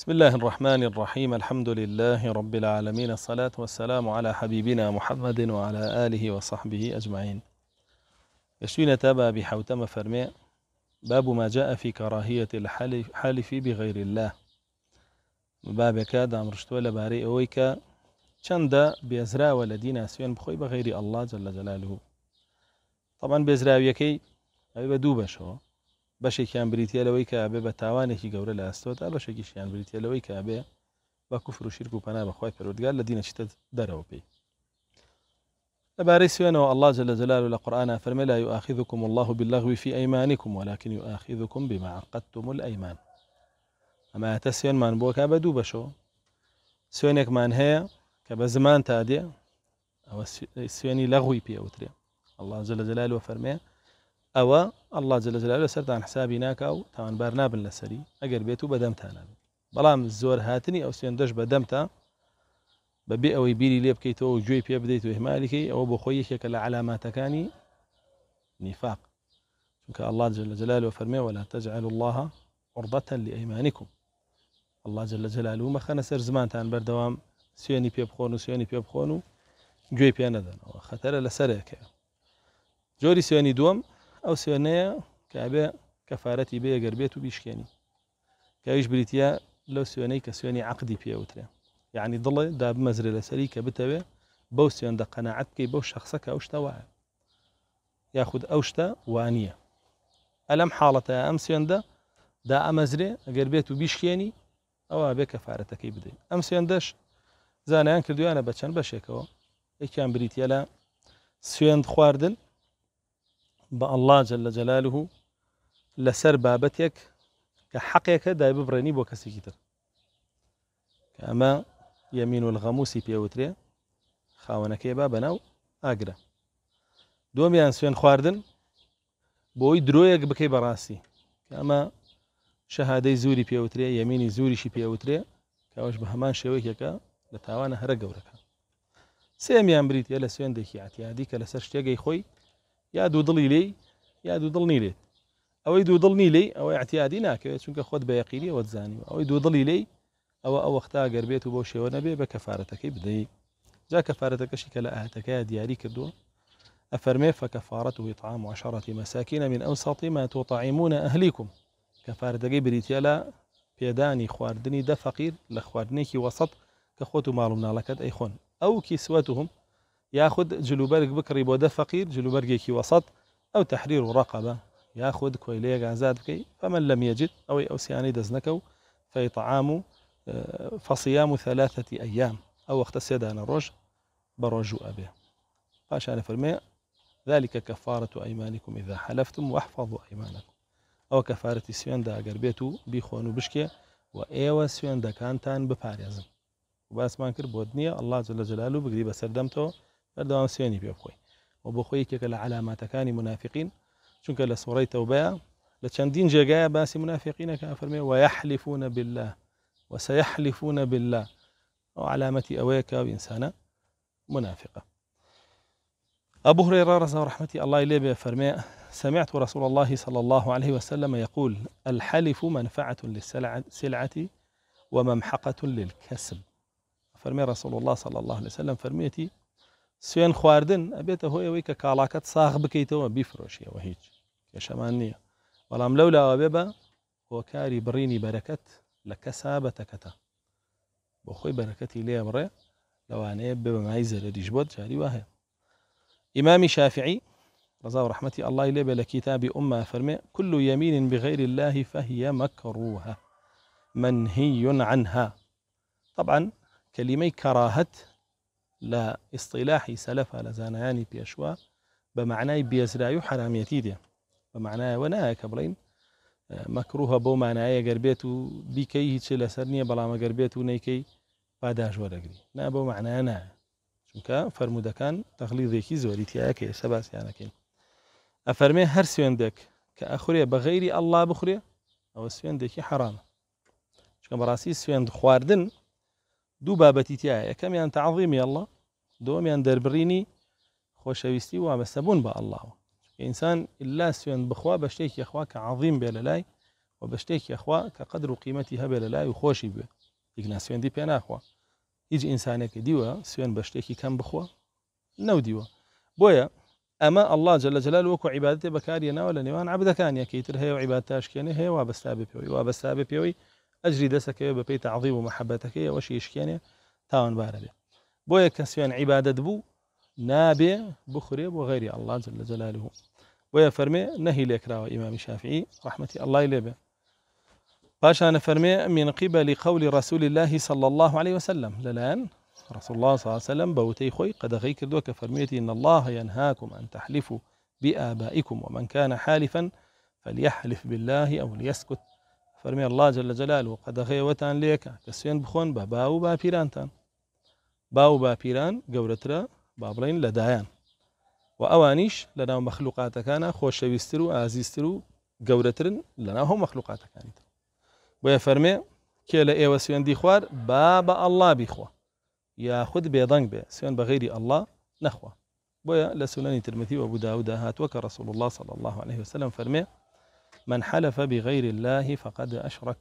بسم الله الرحمن الرحيم الحمد لله رب العالمين الصلاة والسلام على حبيبنا محمد وعلى آله وصحبه أجمعين يشوين نتابع بحوتم فرمع باب ما جاء في كراهية الحلف, بغير الله بابك عمر رشتوى لباري اويكا چند بيزرا ولدينا سوين بخوي بغير الله جل جلاله طبعا بيزراويكي أبي بدوبشو بەشێکیان بریتە به کە کی جوره لاست و لە ئەستۆدا بەشێکیشیان بریتە وی که بێ با کفر و شرک و پەنا بەخوای پەرودگار لە دینەشتە دەرەوە پێی لەبارەی سوێنەوە الله جل جلاله لە قورآن لا يؤاخذكم الله باللغو في أيمانكم ولكن يؤاخذكم بما عقدتم الأيمان ئەما تە سوێنمان بۆکە بە دوو بەشەوە من هەیە کە بە زمان تا دێ ئەوە سوێنی الله جل جلاله فەرمەیە أو الله جل جلاله تان عن حسابي و تاوانبار نابن لەسەری ئەگەر بيتو و أنا بەڵام الزور هاتني أو سوێندەش بەدەمتە بەبێ ئەوەی بیری لێ بکەیتەوە و گوێی پێ بدەیت و أو بخويك بۆ خۆی یەکێکە نفاق چونکە الله جل جلاله فرمي ولا تجعل الله عرضة لأيمانكم الله جل جلاله ما سەر زمانتان زمان تان بردوام بخۆن و سوێنی پێ جوي و گوێی پێ نەدەنەوە خەتەرە لەسەرێکەیە جوري سيني دوم ئەو سوێنەیە کابێ کەفاەتی بێ گەربێت و بیشکێنی کەویش بریتە لەو سوێنەی کە سوێنی عقدی پێوترێ یعنی دڵێ دا بمەزرێ لەسەری کە بتەوێ بەو سوێندە قەنەعەت بکەی بەو شخصە کە ئەو شتە وایە یاخود ئەو شتە وانە ئەلەم حاڵەتە ئەم سوێندە دا ئەمەزرێ ئەگەر بێت و بیشکێنی ئەوە بێ کەفاەتەکەی بدەین ئەم سوێندەش زانیان کردویانە بە چەند بەشێکەوە یەکیان بریتە لە سوێند خواردن بە ئەللاجە لە جەلالوه لەسەر بابەتێک کە حەقێکە دای ببڕێنی بۆ کەسێکی تر ئەمە یەمین و الغەموسی پێوترێ خاوەنەکەی با بەناو ئاگرە دومیان سوێن خواردن بۆی درۆیەک بکەی بەڕاستی ئەمە شەهادەی زووری پێوترێ یەمینی زوریشی پێوترێ کەەوەش بە هەمان شێوەیەکە لە تاوانە هەرە گەورەکە سێمیان بریتە لە سوێندێکی ئااتیادی کە لەسەر شتێگەی خۆی يا دو ضلي لي يا دو ضلني لي او يدو ضلني لي او اعتيادي ناك شنك خۆت بيقيني او زانانی ئەوەی دوو دڵی او او ئەو وەختا گەربێت و بۆ شێوە نەبێ بە کەفاەتەکەی بدەیت جا کەفاەتەکەشی کە لە ئاهەتەکەی دیاری أفرمي فكفارته إطعام عشرة مساكين من أوسط ما تطعمون أهليكم كفارتك بريتي لا بيداني خواردني دا فقير كي وسط معلومنا لكد اي خون أو كسوتهم ياخذ جلوبرگ بكري بودا فقير فەقیر كي وسط او تحرير رقبه ڕقبە یاخود غازات ئازاد فمن لم يجد او ئەوەی دزنكو دەستنەکە طعام آه، فصيام ثلاثه ايام او وقت ئەیام الرج وەختە ابي ڕۆژ انا فرمي ذلك كفارة أيمانكم إذا حلفتم واحفظوا أيمانكم أو كفارة سيان دا أقر بيخونو بشكي وإيوة سيان دا كانتان وباس ما نكر بودنية الله جل جلاله بقريبا سردمتو هەردەوام سوێنی پێ بخۆی و بۆ خۆی کێکە لە علاماتەکانی منافقین چونکە لە سوڕی تەوبەیە لە چەندین جێگایە باسی منافقینەکە فەرمێ وەحلیفونە بالله وسيحلفون بالله أو علامة أويك وإنسانا منافقة أبو هريرة رضي الله رحمة الله إليه بفرمي سمعت رسول الله صلى الله عليه وسلم يقول الحلف منفعة للسلعة وممحقة للكسب فرمي رسول الله صلى الله عليه وسلم فرميتي سوين خواردن ابيته هو ئەوەی كالاكات صاخ بكيتو بکەیتەوە بیفرۆشیەوە هیچ کێشەمان نییە بەڵام لەو لاوە بێ بە هۆکاری بڕینی بەرەکەت لە کەسابەتەکەتە بۆ لي بەرەکەتی لو انا لەوانەیە بمای زەرریش بۆت جاري وهەیە امام شافعي رضا ورحمتي الله إليه بلكتاب أمة فرمي كل يمين بغير الله فهي مكروهة منهي عنها طبعا كلمة كراهت لا اصطلاحي سلف على زناني بيشوا بمعنى بيزرع حرام يتيدا بمعنى ونا كبرين مكروه بو معنى غربيتو بكي هيتش لسرني بلا ما غربيتو نيكي بعد اجور اجري نا بو معنى انا شنكا فرمودا كان تغليظي كي زوريتي اكي سباس يعني كين افرمي هر سيندك كاخري بغيري الله بخري او سيندك حرام شكون براسي سيند خواردن دوو كم تایە یەکەمیان تعظیمی ئەله دووەمیان دەربڕینی خۆشەویستی و وابەستەبوون بە ئەلهەوە ئینسان إلا سوێن بخوا بە شتێکی خوا کە يا بێ لە لای و بە يا خوا کە قدر و قیمەتی هەبێ لە لای و خۆشی بێ یگنا سوێندی پێ ناخوا ديوا ئینسانێکی دیوە سوێن بە شتێکی کەم بخوا نەودیوە الله جل جلاله وكو عبادته بەکارە ناوە لە عبدكان يا كيتر هي و أشكيني هي وابستابي بيوي وابستابي بيوي اجري دسك بە پێی ومحبتك يا مەحەبەتەکەی يشكيني تاون تاوان بويا كسيان عبادة بو نابي بخري وغير الله جل جلاله غیری فرمي نهي لك بۆیە امام الشافعي لێکراوە الله شافعی باش انا فرمي من قبل قول رسول الله صلى الله عليه وسلم للان رسول الله صلى الله عليه وسلم بوتي خوي قد غيك دوك فرميتي إن الله ينهاكم أن تحلفوا بآبائكم ومن كان حالفا فليحلف بالله أو ليسكت فرمي الله جل جلاله قد خيوتان ليك كسين بخون باباو بخۆن بە با و باپیرانتان با و باپیران گەورەترە با بڵین لەدایان و ئەوانیش لە لنا مەخلوقاتەکانە خۆشەویستتر و ئازیستر و گەورەترن لە ناو هەم مەخلوقاتەکانی تر بۆیە فەرمێ کێ لە خوار بابا الله بيخوا بیخۆ یاخود بێدەنگ بێ سوێن بە غیری ئەللا نەخوا بۆیە لە سونەنی ترمەتی وە بوداودا الله صلى الله عليه وسلم فرمي من حلف بغير الله فقد أشرك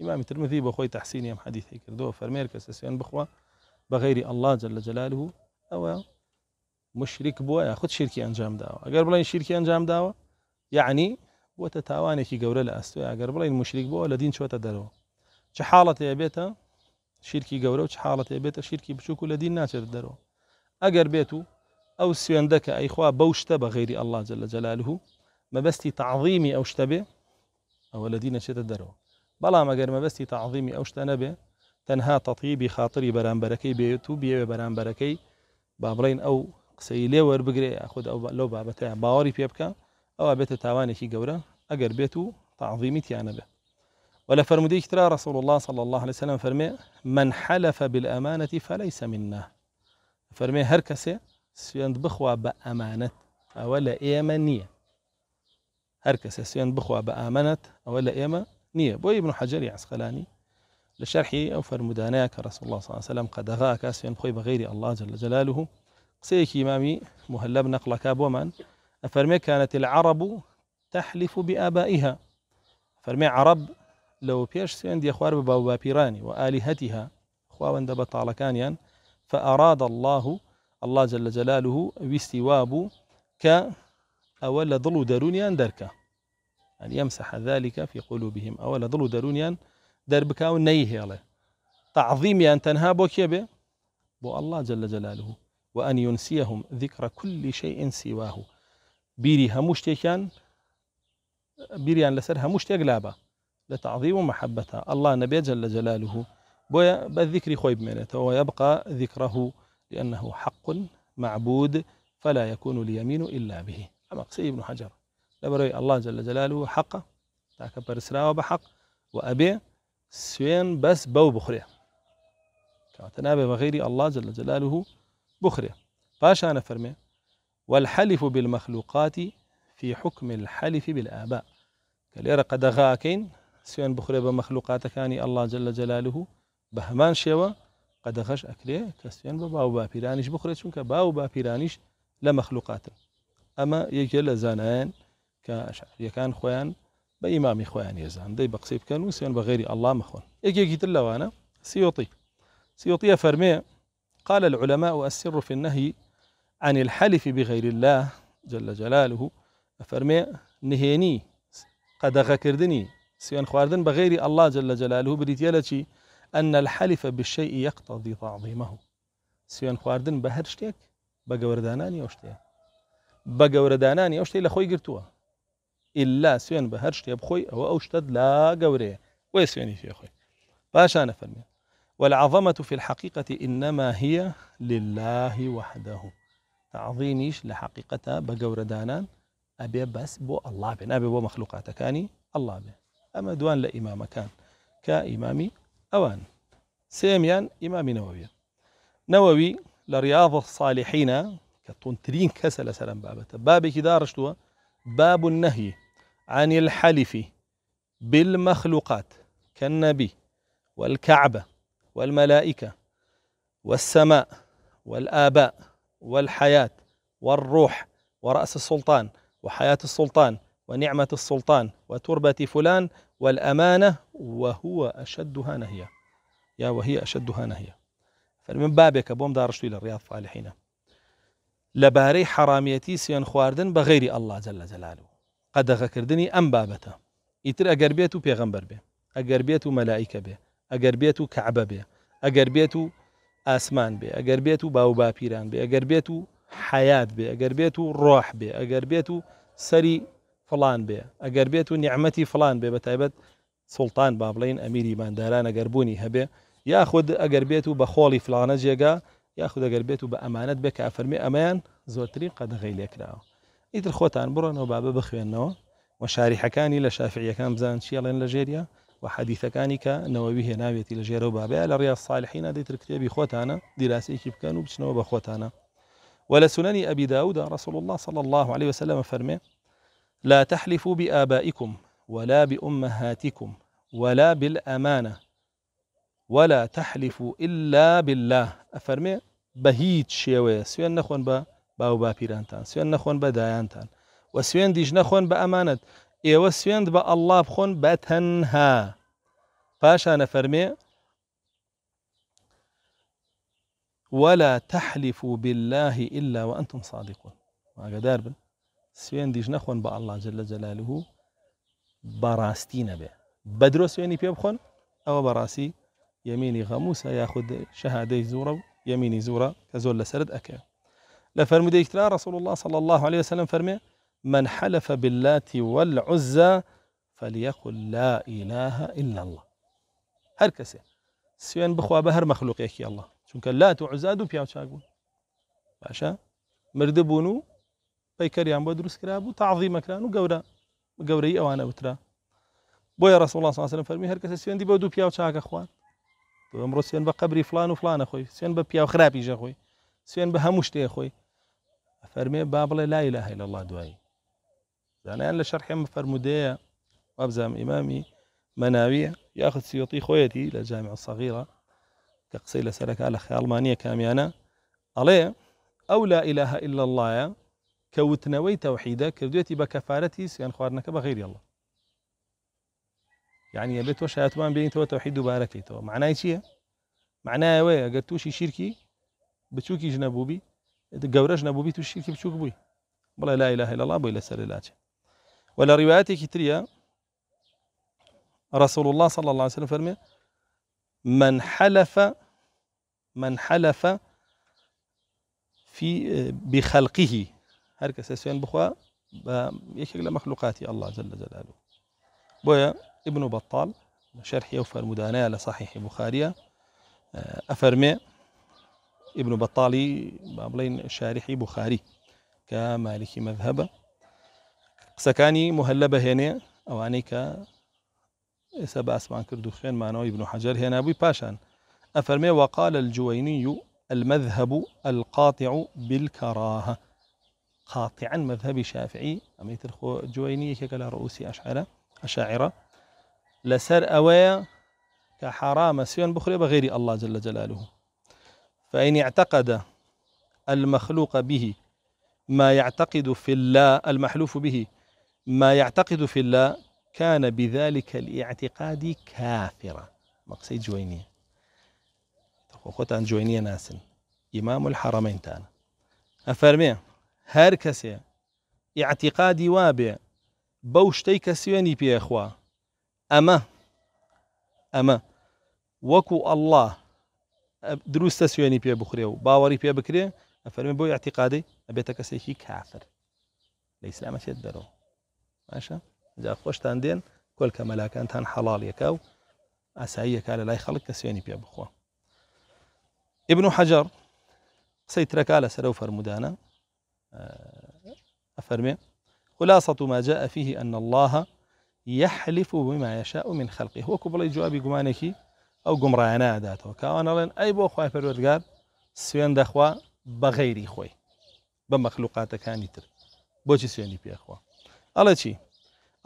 إمام الترمذي بخوي تحسين تحسيني حديث هيك دو فرمير كسسيان بخوا بغير الله جل جلاله أو مشرك بوا ياخذ شركي أنجام داوا أقر بلاين شركي أنجام داوا يعني وتتاوانكي قورة لأستوى أقر بلاين مشرك بوا لدين شو تدروا چه حالته يا بيتا شركي قورة وچه حالته يا بيتا شركي بشوكو لدين ناتر دروا أقر بيتو أو سيندك أي خوا بوشتا بغير الله جل جلاله ما بس تعظيمي شتە أو الذين لە دینەچێتە ما بەڵام ما مەبەستی تعظیمی ئەو تنها تطيبي خاطري بران بركي بەرامبەرەکەی بێت بران بركي بەرامبەرەکەی أو بڵین ئەو قسەی أو لو خود ئەو لەو بابەتەیە باوەری پێ بکە ئەوە بێتە تاوانێکی گەورە ئەگەر بێت ولا فرمودي ترى رسول الله صلى الله عليه وسلم فرمي من حلف بالأمانة فليس منا فرمي هركسي سيند بخوا بأمانة أولا إيمانية کس کەسەسوێن بخوا بە او ئەوە لە ئێمە نییە بۆی بن حەجری عسقلانی لە شەرحی ئەو فەرمودانەیە الله ڕسم الله سلم قەدەغا کا سوێن خۆی بەغیری الله جل جلاله قسەیەکی امامی مهلب کابو من ئەفەرمێ كانت العرب تحلف بآبائها فرمی عرب لەو دی خوار دیخوار با پیرانی و ئالیهەتیها خواوەندە بەتاڵەکانیان فأراد الله الله جل جلاله ویستی وابوو أولا ظلوا داروني أن دەرونیان يعني أن يمسح ذلك في قلوبهم ئەوە لە دڵ و دەرونیان دەربکاو الله تعظیمیان أن بۆ کێبێ بو الله جل جلاله وأن ينسيهم ذكر كل شيء سواه بيري همشتكان أن لسر همشتك لابا لتعظيم محبتها الله نبي جل جلاله بويا بالذكر خويب منه ويبقى ذكره لأنه حق معبود فلا يكون اليمين إلا به مقصي ابن حجر لبروي الله جل جلاله حق تاك برسرا بحق وأبي سوين بس بو بخريا كاتنابي بغيري الله جل جلاله بخريا باش أنا فرمي والحلف بالمخلوقات في حكم الحلف بالآباء كاليرا قد غاكين سوين بخريا بمخلوقات كاني الله جل جلاله بهمان شوا قد غش أكليه كسوين بباو بابيرانيش بخريا شونك باو بابيرانيش لمخلوقاته اما یەکێ لزانان زانایەن يكان خوان خۆیان خوان يزان دي بقصيب دەی بە قسەی الله مخون سوێن بە انا سيوطي سيوطي یەکێکی فرمية قال العلماء السر في النهي عن الحلف بغير الله جل جلاله فرمية نهيني قد غكردني سيان خواردن بغير الله جل جلاله بريتيالتي أن الحلف بالشيء يقتضي تعظيمه سيان خواردن بهرشتك بقوردانان يوشتك بجور گەورەدانانی ئەو لخوي لە إلا گرتووە ئللا سوێن بە هەر شتێ بخۆی لا گەورەیە وی سوێنی فێ باش پاشانە فەرمی والعظمة في الحقيقة إنما هي لله وحده تعظيميش لحقيقة بقوردانان أبي بس بو الله بين أبي بو مخلوقات كاني الله بين أما دوان لإمام كان كإمامي أوان سيميان إمام نووي نووي لرياض الصالحين كتون ترين كسل سلام بابته بابي كدارش رشتوا باب النهي عن الحلف بالمخلوقات كالنبي والكعبة والملائكة والسماء والآباء والحياة والروح ورأس السلطان وحياة السلطان ونعمة السلطان وتربة فلان والأمانة وهو أشدها نهيا يا وهي أشدها نهيا فمن بابك بوم دار الرياض صالحين لەبارەی حرامەتی سوێن خواردن بە غێری ئەلله جل لە جەلال و قەدەغەکردنی ئەم بابەتە ئیتر ئەگەر بێت و پێغەمبەر بێ ئەگەر بێت و مەلایکە بێ ئەگەر بێت و کەعبە بێ ئەگەر بێت و ئاسمان بێ ئەگەر بێت و باو باپیران بێ ئەگەر بێت و حیات بێ ئەگەر بێت و ڕۆح بێ ئەگەر بێت و سەری فلان بێ ئەگەر بێت و نیعممەتی فلان بێ بە تایبەت سڵتان با بڵین ئەمیری مانداران ئەگەر بوونی هەبێ یاخود ئەگەر بێت و بە خۆڵی فلانە جێگا یاخود ئەگەر بێت و بە ئەمانەت بێ کافەرمی ئەمەیان زۆرترین قەدەغی لێکراوە ئیتر خۆتان بڕۆنەوە بابە وشاري حكاني لشافعي كان بزان شي الله ژێریا و حەدیثەکانی کە نەوەوی ناوية لە ژێرە و بابەیە لە ڕیا ساالحینا خوتانا دراسي كيف كانوا بکەن بخوتانا بچنەوە ولا سنن أبي داود رسول الله صلى الله عليه وسلم فرمي لا تحلفوا بآبائكم ولا بأمهاتكم ولا بالأمانة ولا تحلفوا إلا بالله أفرمي بهیت شیوه شێوەیە نخون با باو با پیرانتان سوێن نخون با دایانتان و سوێن دیش نەخۆن بە ئەمانت ئێوە سوێند با الله بخون بە تەنها پاشانە فەرمێ ولا تحلفوا بالله إلا وأنتم صادقون ئاگدار بن سوێن دیش نەخۆن بە الله جل جلاله جەلالوه به بدرو بەدرۆ سوێنی پێ او ئەوە يميني غموسة غەموسە شهادة شەهادەی يميني زورا كزول لسرد أكا لفرمي ديكتلا رسول الله صلى الله عليه وسلم فرمي من حلف باللات والعزى فليقل لا إله إلا الله هر كسي سوين بخوا بهر مخلوق يكي الله چونك لات وعزى دو بياو شاقون باشا مردبونو پیکەریان بۆ دروستکرا بوو تعظیمەکران و گەورە گەورەی بويا وترا الله صلى الله عليه وسلم کەس هركسة سوين دي بودو بياو شاق أخوان ئەمڕۆ سوێن بە قبری فلان و اخوي سين سوێن بە پیا و خراپیژە خۆی اخوي بە هەموو لا اله الا الله بڵێ لای لە هەیل الله فرمودية وابزام امامي مناوية ياخذ سيوطي خويتي لە جامی سەغیرە کە قسەی لەسەرەکە لە خیاڵمانیە کامیانە ئەڵێ او لا اله إلا الله کەوتنەوەی توحيدة کردوێتی بە کەفاەتی سوێن خواردنەکە غیری الله يعني يا بيت وش ما بين تو توحيد وباركي تو معناه شيء معناه وای اگر شي شركي بتشوكي جنبوبی گەورەش نەبووبی تو شركي بتشوك بوي والله لا إله إلا الله بووی لەسەر لاچێ و لە ڕیواەتێکی رسول الله صلى الله عليه وسلم فرمي من حلف من حلف في بخلقه هركس کەس بخوا بە مخلوقاتي الله جل جلاله بويا ابن بطال شرح يوفى مدانية لصحيح بخاريا آه، أفرمي ابن بطالي بابلين شارحي بخاري كمالك مذهبه سكاني مهلبة هنا أو ئەوانەی کە ئێستا باسمان کرد ما خوێنمانەوەی بن و حەجر هێنابووی پاشان وقال الجويني المذهب القاطع بالكراهة قاطعا مذهب شافعي أميت الخو جويني كلا رؤوسي أشعرة أشاعرة لسر أويا كحرام سيون بخري بغير الله جل جلاله فإن اعتقد المخلوق به ما يعتقد في الله المحلوف به ما يعتقد في الله كان بذلك الاعتقاد كافرا مقصيد جوينية وقت عن جوينية إمام الحرمين تانا أفرمي هركسي اعتقادي وابع بوشتي كسيوني بيخوا اما اما وكو الله دروس تسويني بيا بخري و بيا بكري أفرمي ئەفەرمە اعتقادي أبيتك ئەبێتە كافر ليس لما ئیسلامە تێت دەرەوە جا خوش تاندين کۆلکە مەلاکانتان أنت حلال ئاساییەکە لە لای خەڵک کە سوێنی پێ ابن حجر سيترك على لەسەر فرمدانا آه، أفرمي خلاصة ما جاء فيه أن الله يحلف بما يشاء من خلقه هو كبر الجواب جمانك أو جمرانا ذاته كأنا لين أي بو خوي فرد قال سوين دخوا بغيري خوي بمخلوقات كاني تر بوش سويني بي أخوا الله شيء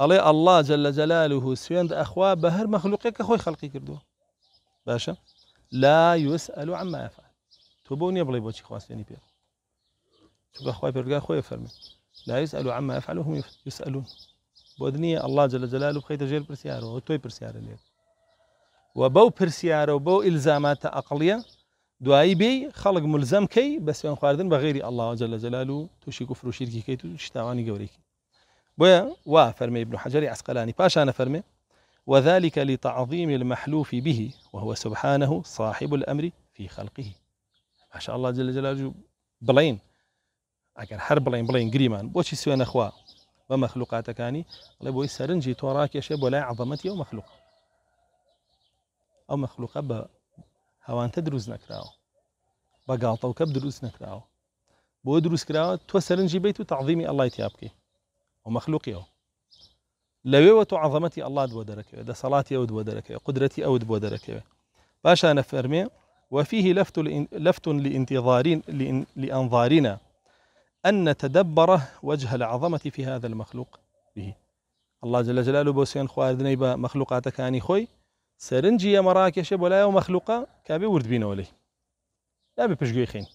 الله الله جل جلاله سوين أخوا بهر مخلوقك كخوي خلقي كردو باشا لا يسأل عما يفعل تبون يبلي بوش خوا سويني بي شوف أخوا فرد قال خوي فرمي لا يسأل عما يفعل وهم يسألون بودنی الله جل جلاله جەلال جل پرسیار و توی پرسیار پرسیارە و باو پرسیار و باو الزامات اقلیه دعایی بی خلق ملزم کەی بس سوێن خواردن بە غێری ئەله جە لە جەلال و تووشی و فروشیرکی کەیت و شتاوانی گەورێکی بۆیە وا فەرمی بن حجری عسقلانی پاشانە فەرمێ وذلك لتعظيم المحلوف به و هو سبحانه صاحب الأمر في خلقه ما شاء الله جل جلاله بلين اگر هر بلين بڵین گریمان بۆچی سوێنەخوا ومخلوقاتك يعني لە بۆی سەرنجی توراك يشب ولا عظمتي عظەمەتی ئەو مەخلوق ئەو مەخلوقە بە هەوانتە نكراو بقاطة وكب دروز نكراو بو دروز كراو دروست کراوە تۆ سەرنجی بیت و تعظیمی ئەلای تیا بکەیت ئەو مەخلوقیەوە لەوێوە تۆ عظەمەتی ئەلات بۆ دەرەکەوێت قدرتي سەڵاتی ئەوت بۆ دەرەکەوێت قدرەتی ئەوت وفيه لفت لفت لانتظارين لأنظارنا أن نتدبره وجه العظمة في هذا المخلوق به الله جل جلاله بۆسیان خواردنەی بە يا خۆی ولا يا مخلوقة كابي ورد بينا ولي لا لی جوي خين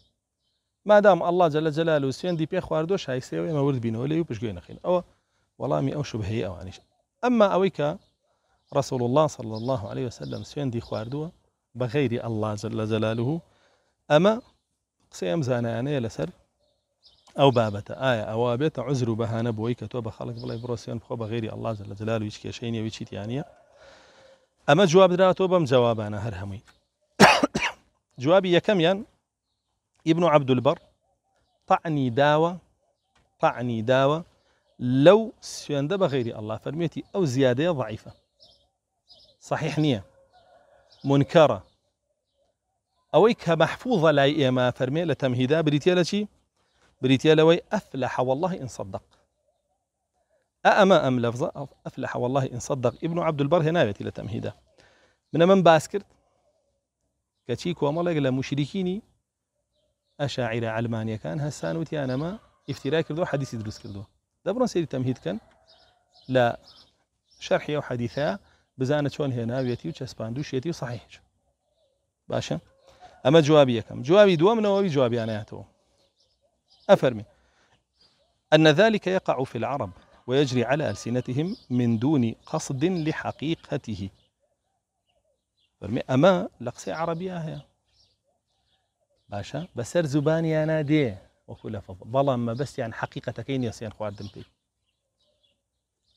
ما دام الله جل جلاله جلال و سوێندی پێ خواردۆ شایستەوە ئێمە وردبینەوە لی و خين أو والله وەڵامی أو شوبهەیە أو عنيش أما أويك رسول الله صلى الله عليه وسلم سوێندی دي خواردو بغير الله جل جلاله أما قسەی ئەم زانایانەیە لسر او بابەتە آية او بيت عذر بها نبوي بۆی خلق بلاي بروسيان خەڵک بڵێ الله بخۆ بە غێری ئەلله لە جلال هیچ کێشەی نێوی چیتیانە ئەمە جواب انا هرهمي جوابي يا جوابی ابن عبد البر طعني داوى طعني داوى لو لەو سوێندە الله فرميتي او زياده ضعيفه صحيح نيه منكره نییە محفوظه ئەوەی ما مەحفوظە لای ئێمە فەرمێ لە بريتيا لوي أفلح والله إن صدق أما أم لفظة أفلح والله إن صدق ابن عبد البر هنا لتمهيدا من من باسكرت كتشيك ومالك لمشركيني أشاعر علمانية كان هسان وتيانا ما افتراء كردو حديث يدرس كردو دبرون سيدي تمهيد كان لا أو وحديثة بزانة شون هنا ويتي وشاسباندوش يتي وصحيح باشا أما جوابي كم جوابي دوام نووي جوابي أنا يعتبر أفرمي أن ذلك يقع في العرب ويجري على ألسنتهم من دون قصد لحقيقته فرمي أما لقصي عربية هي باشا بسر زباني أنا دي وكل بلا ما بس يعني حقيقة كين يسين خواردمتي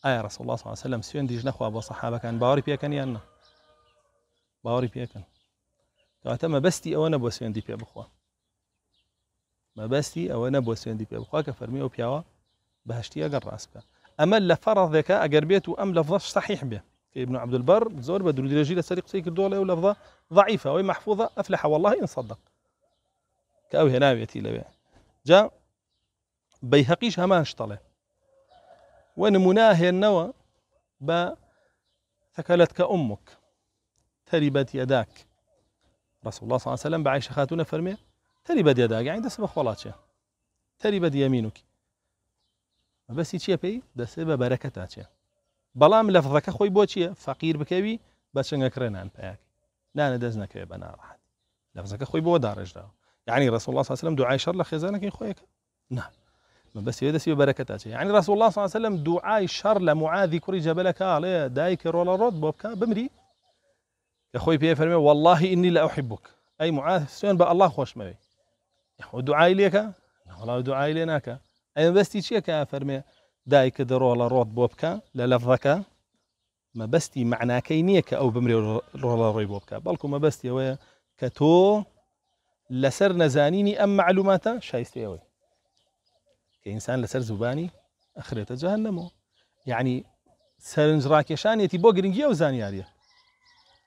آية رسول الله صلى الله عليه وسلم سوێندیش نەخوا كان باوري بيا كان يانا باوري بيا كان تما بستي ئەوە نە بۆ دي بيا بخوا مەبەستی او انا سوێندی دي بيبقى فەرمی او پیاوە بهشتي اجر ڕاستکە ئەمە اما فەڕێکە ئەگەر بێت و ام لە صحيح به ابن عبد البر زور بدر درجي لسريق سيك الدولة ولفظة ضعيفة او محفوظة أفلح والله إن صدق كأو هنا بيتي لبيع جا بيهقيش هما اشتله ونمناه النوى با ثكلتك أمك تربت يداك رسول الله صلى الله عليه وسلم بعيش خاتونا فرميه تري بدي داق يعني دسبه خلاص يا تري بدي يمينك بس يشي بي دسبه بركة تاتش يا بلام لفظك خوي بوتشي فقير بكوي بس انك رنان بياك لا انا دزنا كوي بنا راحت لفظك خوي بو دارج داو يعني رسول الله صلى الله عليه وسلم دعاء شر لخزانك يا خويك نعم ما بس يا دسي بركتاتي يعني رسول الله صلى الله عليه وسلم دعاء شر معاذ كري جبلك قال دايك رولا رود بوبكا بمري يا خوي بي فرمي والله اني لا احبك اي معاذ سوين بقى الله خوش مبي دوعای لێکە هەڵاو دوعای لێ ناکە ئەم بەستی چییە کە فەرمێ دایکە دەڕۆڵە ڕۆت بۆ بکە لە لەفەکە مەبەستی معناکەی نییە کە ئەو بمرێ ڕۆڵە ڕۆی بۆ بکە بەڵکو مەبەستی ئەوەیە کە تۆ لەسەر نەزانینی ئەم معلوماتە شایستەوەی کە ئینسان لەسەر زوبانی ئەخرێتە جوان نەمەوە یعنی سەرنج ڕاکێشانێتی بۆ گرنگی ئەو زانیاریە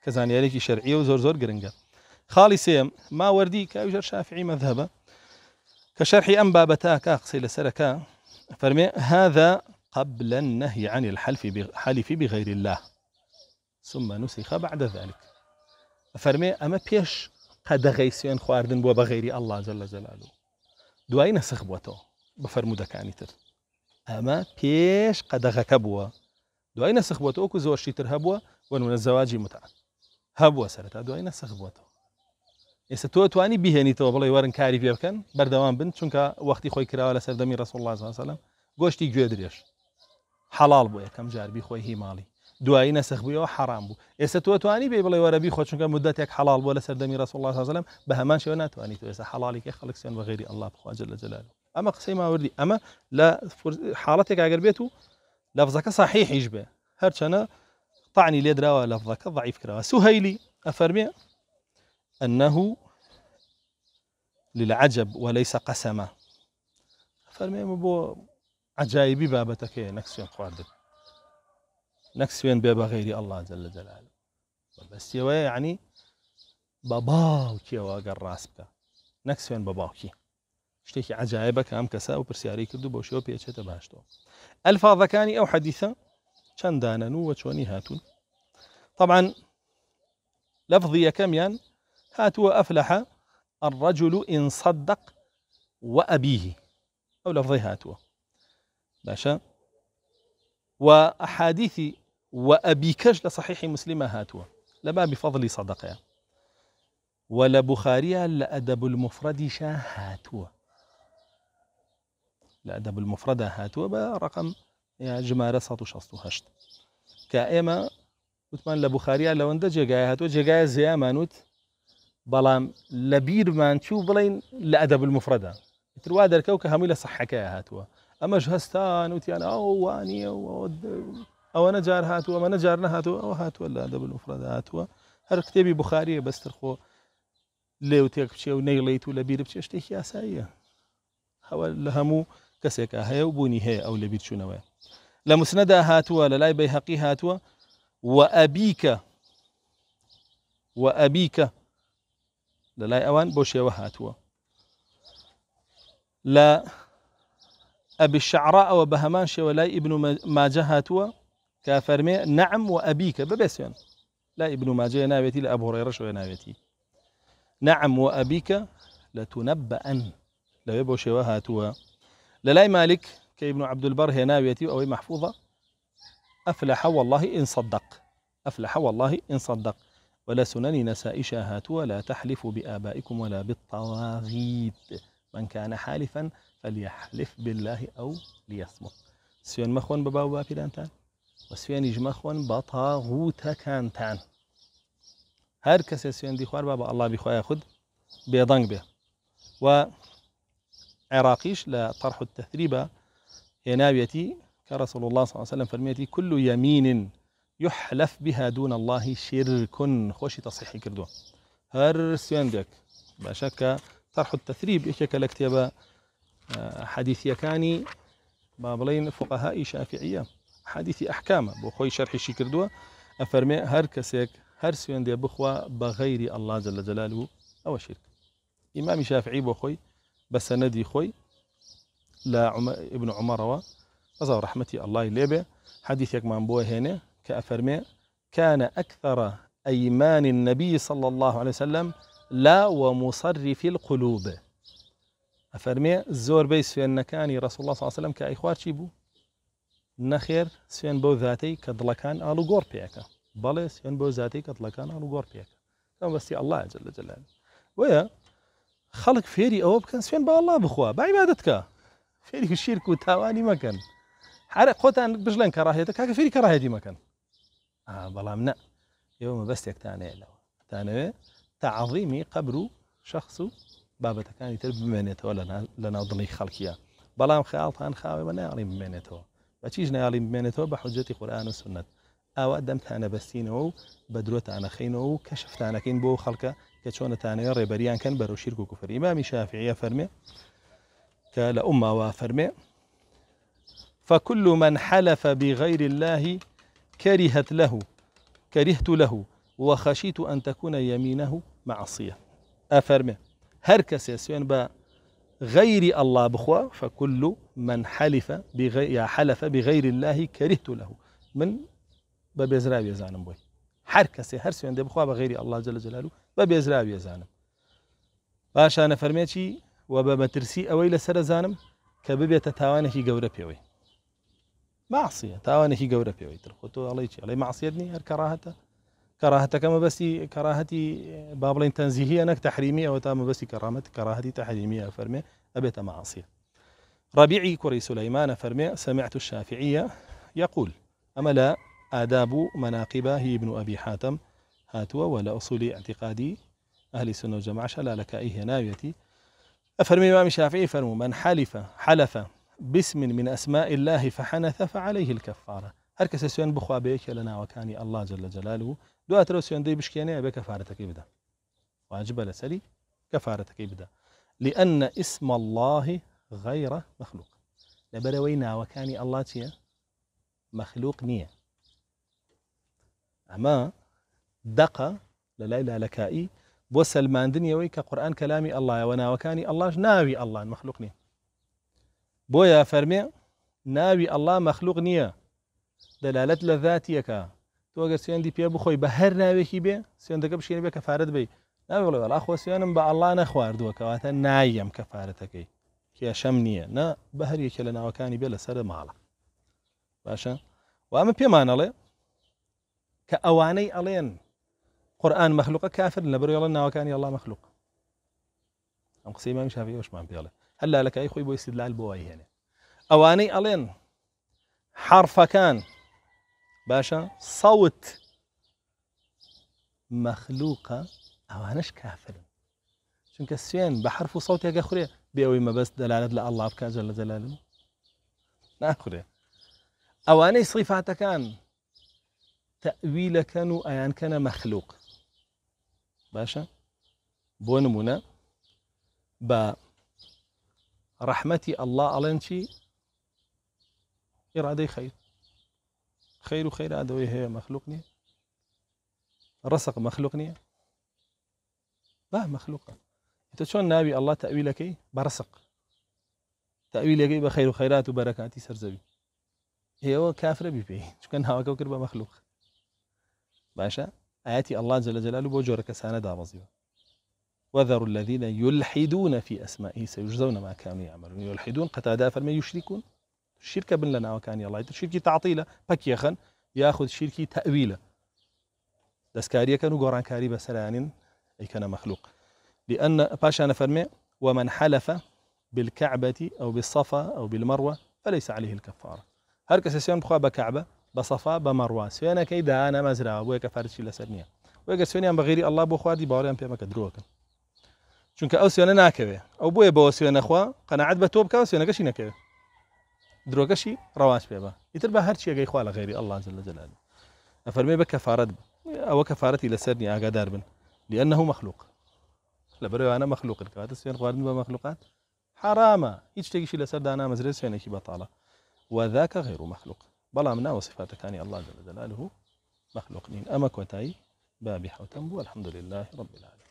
کە زانیارێکی شەرعیە و زۆر زۆر گرنگە خاڵی سێم ماوەردی کاژەر شافعی مەذهبە كشرح أن بابتاك أقصي لسركا فرمي هذا قبل النهي عن الحلف بحلف بغير الله ثم نسخ بعد ذلك فرمي أما بيش قد غيسيون خواردن بو بغير الله جل جلاله دوای نەسخ بووەتەوە بفرمو دكاني تر بيش قد قەدەغەکە بووە دوای نەسخ بووەوەکو زور شي هەبووە ونون الزواجي متعة هەبووە سەرتا دوای نەسخ بووەتەوە است تو تو ئێستا بیه نیت و بلای وارن کاری کن بر دوام بند چون که وقتی خوی پێ سر دمی رسول الله صلی الله علیه و سلم گوشتی لازانسەلم ریش حلال بوده کم جار بی جاربی خۆی دعایی نسخ بیا و حرام بو است تو تو ئێستا تۆ توانی بێ بڵێ وەرەبی خۆ چونکە مدەتێک حەڵال بووە سر دمی رسول الله صلی الله علیه و سلم به همان شیون تو سازلم تو است حلالی که خلق سیان و غیری الله بخواد جل جلال اما ما وردی اما ئەمە حالتی که ئەگەر بێت لفظ که صحیح هیچ بێ هەرچەنە طعنی لفظ که ضعیف کرده سهیلی ئەفەرمێ أنه للعجب وليس قسما فالمهم بو عجایبی بابتك نكس خواردن نەک نكس بێ باب غێری الله جل جلاله بس عنی بە باوکیەوەگەر ڕاست نكس نەک باباوكي بە عجائبك شتێکی عجایبە کە ئەم کەسا و پرسیاری کردو بۆ شەوە پێچێتە باشتەوە ئەلفاظەکانی ئەو حەدیثە چەنددانەن طبعا لەفظی كميان هاتوا افلح الرجل إن صدق وأبيه أو لفظها أتوا باشا وأحاديث وأبيكش لصحيح مسلمة هاتوا لما بفضل صدقها ولا بخاريا لأدب المفرد شا هاتوى لأدب المفرد هاتوا برقم يعني جمارة هشت كائما وثمان لبخاريا لو أنت جاية هاتوا جاية زيامانوت بلام لبير من شو بلين لأدب المفردة المفرەدا تروا هميلة کە هەمووی هاتوا أما جهستان وتيان أو واني أو ئەوە نەجار هاتووە ئەمە نەجار نەهاتوە هاتوا هاتووە لە هاتوا هاتوا هاتووە هەر کتێبی بخاریە بەسترخۆ لێو تێک بچێ و نەیڵیت و لە بیر بچێ شتێکی یاساییە هەوە لە هەموو کەسێکە هەیە و بوونی هەیە ئەو لە بیرچوونەوەی لە مسنەدا هاتووە لە للاي اوان بوشي وهاتوا لا ابي الشعراء وبهمان شي ولا ابن ما جهاتوا ئیبن و ماجە هاتووە کە فەرمێ لا ابن ما جه ناويتي لە ئەبڕێڕەشەوە ناوێتی نەعم و ئەبیکە لە تونەبە ئەن لەوێ بۆ شێوە هاتووە لە لای مالک کە ئیبن و عبدولبەر هێناوێتی والله إن صدق أفلح والله إن صدق ولا سنن ولسنن شاهات ولا تحلفوا بآبائكم ولا بالطواغيت من كان حالفا فليحلف بالله أو ليصمت سوێن مخون بابا باو باپیرانتان بە يجمخون بطاغوتا كانتان هر هەر کەسێ دي خوار بابا الله ئەللا بیخوایە خود بێدەنگ بێ و عراقيش لا طرح تەثریبە هێناویەتی كرسول الله صلى الله عليه وسلم فرميتي كل يمين يحلف بها دون الله شرك خوشي تصحيحي كردو هر ديك باشك طرح التثريب إيشك لكتبة آه، حديثي كاني بابلين فقهاء شافعية حديثي أحكامه بخوي شرحي شي كردوه أفرمي هر كسيك هر دي بخوا بغير الله جل جلاله أو شرك إمام شافعي بخوي بسندي خوي لا عم... ابن عمر و رحمتي الله ليبه حديثك ما بوه هنا كأفرمي كان أكثر أيمان النبي صلى الله عليه وسلم لا ومصرف القلوب أفرمي زور في أن كان رسول الله صلى الله عليه وسلم كأخوار شيبو نخير سين بو ذاتي كدلكان آلو غور بيكا بل سين بو ذاتي كدلكان آلو غور بيكا كان بس الله جل جلاله ويا خلق فيري أوب كان سين با الله بخوا بعبادتك فيري الشرك تاواني مكان حرق قوتان بجلن كراهيتك هكا فيري كراهيتي مكان بەڵام آه، نە ئێوە مەبەستێکتانەیە لەوە تانەوێت تعظیمی قبر و شخص و بابەتەکانی تر بمێنێتەوە لنا ناو دڵی خەڵکیە بەڵام خیاڵتان خاوێمە نایڵی بمێنێتەوە بەچیش نایڵی بمێنێتەوە بە حجەتی قورآان و سنت ئاوا دەمتانە بەستینەوە و بە درۆتانەخینەوە و کەشفتانەکەین بۆ خەڵکە کە چۆنەتانەوە ڕێبەریان کەن بەرەو شیر و کوفر ئیمامی شافعیە فەرمێ کە لە ئوماوا فەرمێ فكل من حلف بغير الله كرهت له كرهت له وخشيت أن تكون يمينه معصية أفرمي هر كسي سوين با غير الله بخوا فكل من حلف بغير حلف بغير الله كرهت له من ببيزراوي زانم بوي هر كسي هر سوين بخوا بغير الله جل جلاله ببيزراوي زانم باش أنا فرميتي ترسي اويل سر زانم كببيت في گەورە پێوەی معصية تاوانێکی هي پێوەی تر خۆ تۆ ئەڵی چی ئەڵی ماسیەت نی هەر کەڕاهەتە کەراهەتەکەمە بەسی کەراهەتی با بڵین تەنزیهە نەک تەحریمی ئەوە تامە بەسی کەڕامەت کەراهەتی تەحریمیە فەرمێ ئەبێتە ربيعي كري سليمان فرمي سمعت الشافعية يقول أما لا آداب مناقبه هي ابن أبي حاتم هاتوا ولا أصول اعتقادي أهل السنة والجماعة شلا لك أيه ناويتي أفرمي إمام الشافعي فرمو من حلف حلف باسم من أسماء الله فحنث فعليه الكفارة هر کەسە سوێن بخوا بيك لنا ناوەکانی الله جل جلاله جلال و دواترەوە سوێندەی بشکێنەیە بە کەفارەتەکەی بدا واجبە لەسەری کەفارەتەکەی بدا لأن اسم الله غير مخلوق لەبەرەوەی وكاني الله چییە مەخلوق نییە ئەمە دق لكائي بوسل لالەکایی دنيا سلماندنیەوەی قرآن كلامي الله ئەلهەوە وكاني الله ناوي الله مخلوق نیە بويا فرمي ناوي الله مخلوق نيا دلالت لذاتيك تو اگر سيان دي بيابو خوي بهر ناوي كي بي سيان دكب شيني بي كفارت بي ناوي قولي والله اخوة سيانم با الله نخوار دوك واتا نايم كفارتك كي اشم نيا نا بهر يكي لنا وكاني بي لسر مالا باشا واما بيمان علي كأواني علين قرآن مخلوق كافر لنبري الله ناوكاني الله مخلوق أم قصيمة مش هفي وش ما بيالي لك هەلالەکەی خۆی بۆ اواني الين حرف كان باشا صوت باشە ساوت مەخلوقە ئەوانش کافرن چونکە سوێن بە حرف و ساوتێکە خوێ بێەوەی مەبەست دەلالت لە ئەللا جل لە جەلالم أواني ئەوانەی كان تەویلەکەن ايان كان مخلوق باشا بۆ نمونە با رحمتي الله ألين شي إرادي خير خير وخير أدوي هي مخلوقني رسق مخلوقني با مخلوقة أنت شلون نبي الله تأويلك برسق برزق تأويلك بخير وخيرات وبركاتي سرزبي هي هو كافر ببي شو كان هواك وكربه مخلوق باشا آياتي الله جل جلاله بوجورك سانة دابا وذروا الذين يلحدون في أسمائه سيجزون ما كانوا يعملون يلحدون قتادة فما يشركون الشركة بن لنا وكان الله الشرك تعطيله بكيخا ياخذ الشرك تأويله دستكارية كانوا قران كاري بسران أي كان مخلوق لأن باشا فرمي ومن حلف بالكعبة أو بالصفا أو بالمروة فليس عليه الكفارة هر سيسيون بخوا بكعبة بصفا بمروة سيانا كيدا أنا مزرعة دانا مەزراوە بۆیە کە فەرچی لەسەر نییە وەگە سوێنیان بەغیری ئەلله بۆ چونکە ئەو سوێنە ناکەوێ ئەو بۆیە بەوە سوێنەخوا قەنەعات بە تۆ بکە سوێنەکەشی نەکەوێ درۆگەشی ڕەواش پێ بە ئیتر بە هەر چیەگەی خوا لە غێری ئەله لە جلال ئەفەرمێ بە کەفاەت ئەوە کەفاەتی لەسەرنی ئاگادار بن لأنه مەخلوق لە بەرەوانە مەخلوقن کەواتە سوێن خواردن بە مەخلوقات حرامە هیچ شتێکیشی لەسەر دانامەزرێ سوێنێکی بەتاڵە وذاکە غێر و مەخلوق بەڵام ناوە سفاتەکانی ئەله جلال مەخلوقنین ئەمە کۆتایی بابی حوتم بوو الحمد لله رب العالمين